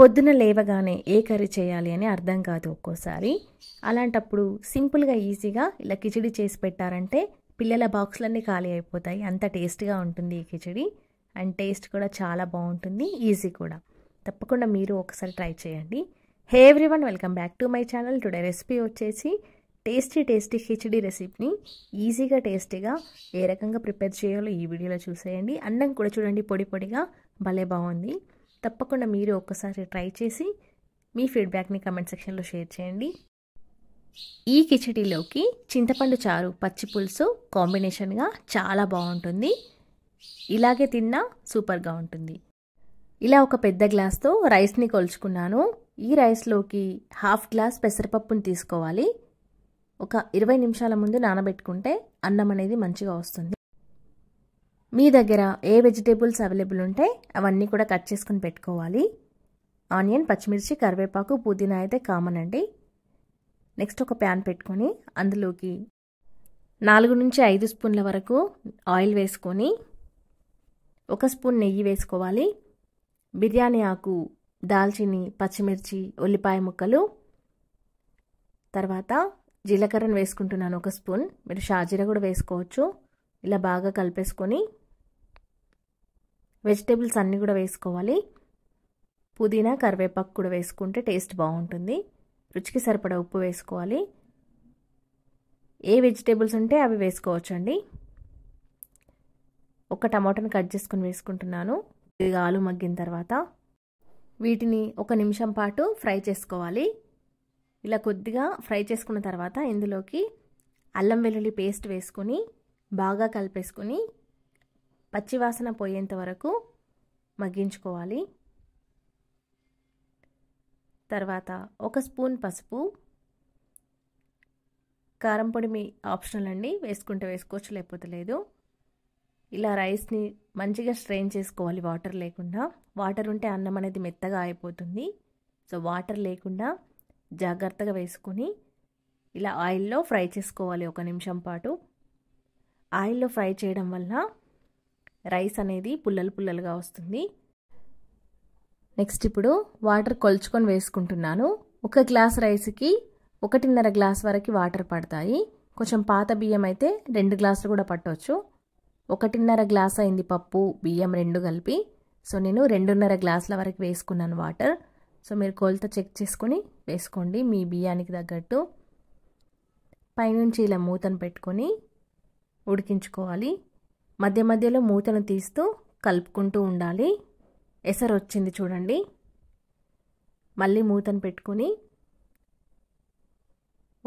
పొద్దున లేవగానే ఏ కర్రీ చేయాలి అని అర్థం కాదు ఒక్కోసారి అలాంటప్పుడు సింపుల్గా ఈజీగా ఇలా కిచిడి చేసి పెట్టారంటే పిల్లల బాక్సులన్నీ ఖాళీ అయిపోతాయి అంత టేస్ట్గా ఉంటుంది ఈ కిచిడి అండ్ టేస్ట్ కూడా చాలా బాగుంటుంది ఈజీ కూడా తప్పకుండా మీరు ఒకసారి ట్రై చేయండి hey everyone welcome back to my channel today recipe వచ్చేసి టేస్టీ టేస్టీ కిచిడి రెసిపీని ఈజీగా టేస్టీగా ఏ రకంగా ప్రిపేర్ చేయాలో ఈ వీడియోలో చూసేయండి అన్నం కూడా చూడండి పొడి పొడిగా భలే బాగుంది తప్పకుండా మీరు ఒక్కసారి ట్రై చేసి మీ ఫీడ్బ్యాక్ని కమెంట్ సెక్షన్లో షేర్ చేయండి ఈ కిచడీలోకి చింతపండు చారు పచ్చి పులుసు కాంబినేషన్గా చాలా బాగుంటుంది ఇలాగే తిన్నా సూపర్గా ఉంటుంది ఇలా ఒక పెద్ద గ్లాస్తో రైస్ని కొలుచుకున్నాను ఈ రైస్లోకి హాఫ్ గ్లాస్ పెసరపప్పుని తీసుకోవాలి ఒక ఇరవై నిమిషాల ముందు నానబెట్టుకుంటే అన్నం అనేది మంచిగా వస్తుంది మీ దగ్గర ఏ వెజిటేబుల్స్ అవైలబుల్ ఉంటాయి అవన్నీ కూడా కట్ చేసుకుని పెట్టుకోవాలి ఆనియన్ పచ్చిమిర్చి కరివేపాకు పుదీనా అయితే కామన్ అండి నెక్స్ట్ ఒక ప్యాన్ పెట్టుకొని అందులోకి నాలుగు నుంచి ఐదు స్పూన్ల వరకు ఆయిల్ వేసుకొని ఒక స్పూన్ నెయ్యి వేసుకోవాలి బిర్యానీ ఆకు దాల్చిని పచ్చిమిర్చి ఉల్లిపాయ ముక్కలు తర్వాత జీలకర్రను వేసుకుంటున్నాను ఒక స్పూన్ మీరు షాజీర కూడా వేసుకోవచ్చు ఇలా బాగా కలిపేసుకొని వెజిటేబుల్స్ అన్నీ కూడా వేసుకోవాలి పుదీనా కరివేపాకు కూడా వేసుకుంటే టేస్ట్ బాగుంటుంది రుచికి సరిపడా ఉప్పు వేసుకోవాలి ఏ వెజిటేబుల్స్ ఉంటే అవి వేసుకోవచ్చండి ఒక టమాటాను కట్ చేసుకుని వేసుకుంటున్నాను ఇది ఆలు మగ్గిన తర్వాత వీటిని ఒక నిమిషం పాటు ఫ్రై చేసుకోవాలి ఇలా కొద్దిగా ఫ్రై చేసుకున్న తర్వాత ఇందులోకి అల్లం వెల్లుల్లి పేస్ట్ వేసుకొని బాగా కలిపేసుకొని పచ్చివాసన పోయేంత వరకు మగ్గించుకోవాలి తర్వాత ఒక స్పూన్ పసుపు కారం పొడి మీ ఆప్షనల్ అండి వేసుకుంటే వేసుకోవచ్చు లేకపోతే లేదు ఇలా రైస్ని మంచిగా స్ట్రెయిన్ చేసుకోవాలి వాటర్ లేకుండా వాటర్ ఉంటే అన్నం అనేది మెత్తగా అయిపోతుంది సో వాటర్ లేకుండా జాగ్రత్తగా వేసుకొని ఇలా ఆయిల్లో ఫ్రై చేసుకోవాలి ఒక నిమిషం పాటు ఆయిల్లో ఫ్రై చేయడం వల్ల రైస్ అనేది పుల్లలు పుల్లలుగా వస్తుంది నెక్స్ట్ ఇప్పుడు వాటర్ కొలుచుకొని వేసుకుంటున్నాను ఒక గ్లాస్ రైస్కి ఒకటిన్నర గ్లాస్ వరకు వాటర్ పడతాయి కొంచెం పాత బియ్యం అయితే రెండు గ్లాసులు కూడా పట్టవచ్చు ఒకటిన్నర గ్లాస్ అయింది పప్పు బియ్యం రెండు కలిపి సో నేను రెండున్నర గ్లాసుల వరకు వేసుకున్నాను వాటర్ సో మీరు కొలత చెక్ చేసుకొని వేసుకోండి మీ బియ్యానికి తగ్గట్టు పైనుంచి ఇలా మూతను పెట్టుకొని ఉడికించుకోవాలి మధ్య మధ్యలో మూతను తీస్తూ కలుపుకుంటూ ఉండాలి ఎసరు వచ్చింది చూడండి మళ్ళీ మూతను పెట్టుకొని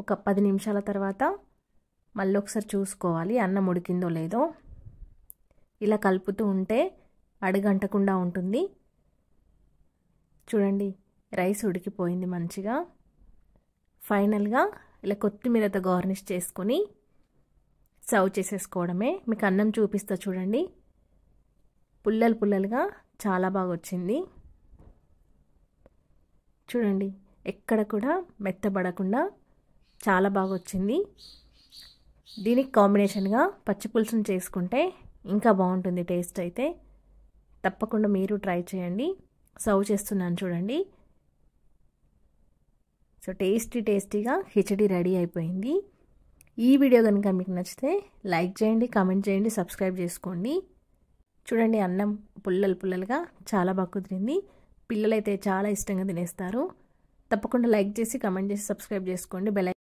ఒక పది నిమిషాల తర్వాత మళ్ళీ ఒకసారి చూసుకోవాలి అన్నం ఉడికిందో లేదో ఇలా కలుపుతూ ఉంటే అడుగంటకుండా ఉంటుంది చూడండి రైస్ ఉడికిపోయింది మంచిగా ఫైనల్గా ఇలా కొత్తిమీరతో గార్నిష్ చేసుకొని సర్వ్ చేసేసుకోవడమే మీకు అన్నం చూపిస్తా చూడండి పుల్లలు పుల్లలుగా చాలా బాగా వచ్చింది చూడండి ఎక్కడ కూడా మెత్తబడకుండా చాలా బాగా వచ్చింది దీనికి కాంబినేషన్గా పచ్చి పులుసును చేసుకుంటే ఇంకా బాగుంటుంది టేస్ట్ అయితే తప్పకుండా మీరు ట్రై చేయండి సర్వ్ చేస్తున్నాను చూడండి సో టేస్టీ టేస్టీగా హిచడి రెడీ అయిపోయింది ఈ వీడియో కనుక మీకు నచ్చితే లైక్ చేయండి కామెంట్ చేయండి సబ్స్క్రైబ్ చేసుకోండి చూడండి అన్నం పుల్లలు పుల్లలుగా చాలా బాగా కుదిరింది పిల్లలైతే చాలా ఇష్టంగా తినేస్తారు తప్పకుండా లైక్ చేసి కామెంట్ చేసి సబ్స్క్రైబ్ చేసుకోండి బెల్